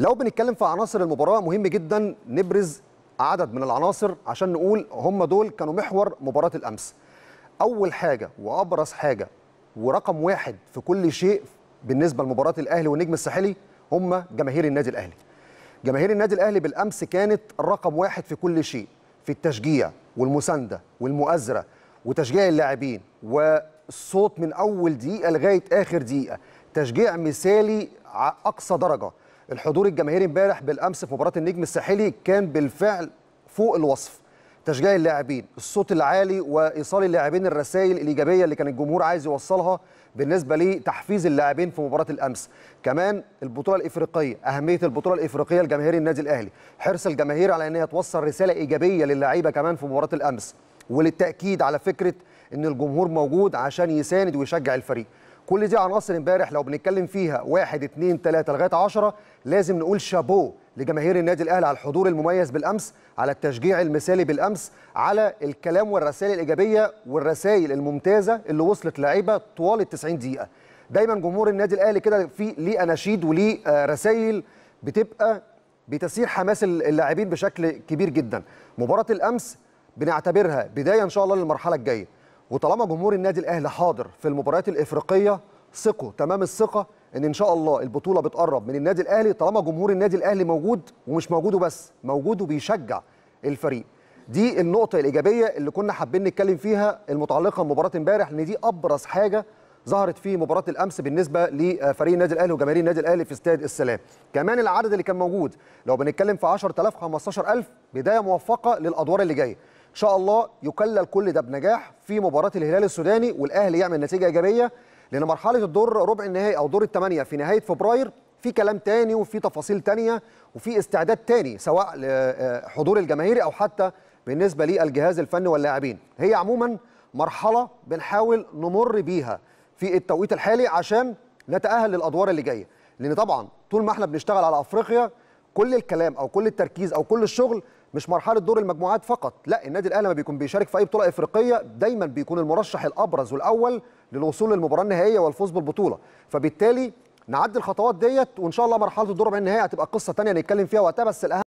لو بنتكلم في عناصر المباراه مهم جدا نبرز عدد من العناصر عشان نقول هم دول كانوا محور مباراه الامس اول حاجه وابرز حاجه ورقم واحد في كل شيء بالنسبه لمباراه الاهلي والنجم الساحلي هم جماهير النادي الاهلي جماهير النادي الاهلي بالامس كانت رقم واحد في كل شيء في التشجيع والمسانده والمؤازره وتشجيع اللاعبين والصوت من اول دقيقه لغايه اخر دقيقه تشجيع مثالي اقصى درجه الحضور الجماهيري امبارح بالامس في مباراه النجم الساحلي كان بالفعل فوق الوصف تشجيع اللاعبين الصوت العالي وايصال اللاعبين الرسائل الايجابيه اللي كان الجمهور عايز يوصلها بالنسبه لتحفيز اللاعبين في مباراه الامس كمان البطوله الافريقيه اهميه البطوله الافريقيه لجماهير النادي الاهلي حرص الجماهير على ان هي توصل رساله ايجابيه للعيبه كمان في مباراه الامس وللتاكيد على فكره ان الجمهور موجود عشان يساند ويشجع الفريق كل دي عناصر امبارح لو بنتكلم فيها واحد اتنين تلاته لغايه 10 لازم نقول شابو لجماهير النادي الاهلي على الحضور المميز بالامس على التشجيع المثالي بالامس على الكلام والرسائل الايجابيه والرسائل الممتازه اللي وصلت لعيبه طوال ال 90 دقيقه دايما جمهور النادي الاهلي كده في ليه اناشيد وليه آه، رسائل بتبقى بتسير حماس اللاعبين بشكل كبير جدا مباراه الامس بنعتبرها بدايه ان شاء الله للمرحله الجايه وطالما جمهور النادي الاهلي حاضر في المباريات الافريقيه ثقوا تمام الثقه ان ان شاء الله البطوله بتقرب من النادي الاهلي طالما جمهور النادي الاهلي موجود ومش موجود وبس موجود وبيشجع الفريق دي النقطه الايجابيه اللي كنا حابين نتكلم فيها المتعلقه بمباراه امبارح لان دي ابرز حاجه ظهرت في مباراه الامس بالنسبه لفريق النادي الاهلي وجماهير النادي الاهلي في استاد السلام كمان العدد اللي كان موجود لو بنتكلم في 10000 15000 بدايه موفقه للادوار اللي جايه ان شاء الله يكلل كل ده بنجاح في مباراه الهلال السوداني والاهلي يعمل نتيجه ايجابيه لان مرحله الدور ربع النهائي او دور الثمانيه في نهايه فبراير في كلام تاني وفي تفاصيل تانية وفي استعداد تاني سواء لحضور آه، الجماهير او حتى بالنسبه للجهاز الفني واللاعبين هي عموما مرحله بنحاول نمر بيها في التوقيت الحالي عشان نتاهل للادوار اللي جايه لان طبعا طول ما احنا بنشتغل على افريقيا كل الكلام او كل التركيز او كل الشغل مش مرحله دور المجموعات فقط لا النادي الاهلي لما بيكون بيشارك في اي بطوله افريقيه دايما بيكون المرشح الابرز والاول للوصول للمباراه النهائيه والفوز بالبطوله فبالتالي نعدي الخطوات ديت وان شاء الله مرحله الدور النهائي هتبقى قصه ثانيه نتكلم فيها وقتها بس الاهم